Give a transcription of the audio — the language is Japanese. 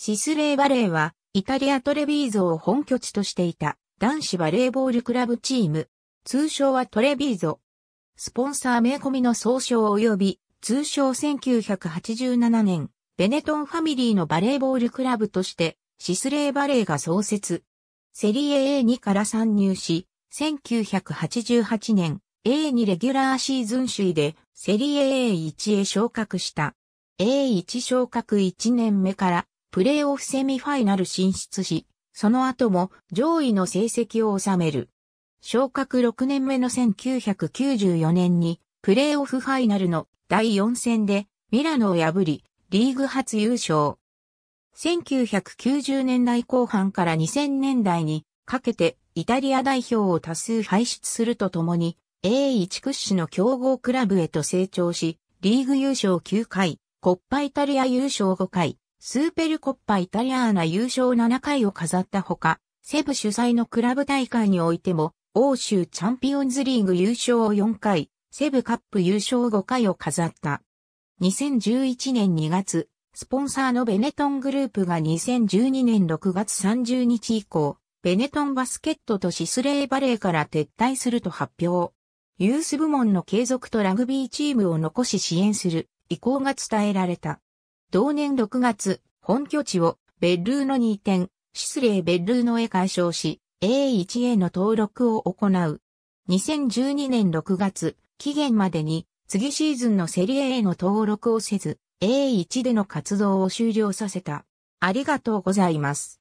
シスレーバレーは、イタリアトレビーゾを本拠地としていた男子バレーボールクラブチーム、通称はトレビーゾ。スポンサー名込みの総称及び、通称1987年、ベネトンファミリーのバレーボールクラブとして、シスレーバレーが創設。セリエ A2 から参入し、1988年、A2 レギュラーシーズン首位で、セリエ A1 へ昇格した。A1 昇格1年目から、プレーオフセミファイナル進出し、その後も上位の成績を収める。昇格6年目の1994年に、プレーオフファイナルの第4戦でミラノを破り、リーグ初優勝。1990年代後半から2000年代にかけてイタリア代表を多数輩出するとともに A1 屈指の強豪クラブへと成長し、リーグ優勝9回、コッパイタリア優勝5回、スーペルコッパイタリアーナ優勝7回を飾ったほか、セブ主催のクラブ大会においても、欧州チャンピオンズリーグ優勝を4回、セブカップ優勝5回を飾った。2011年2月、スポンサーのベネトングループが2012年6月30日以降、ベネトンバスケットとシスレーバレーから撤退すると発表。ユース部門の継続とラグビーチームを残し支援する意向が伝えられた。同年6月、本拠地をベッルーノに移転、失礼ベッルーノへ解消し、A1 への登録を行う。2012年6月、期限までに、次シーズンのセリエへの登録をせず、A1 での活動を終了させた。ありがとうございます。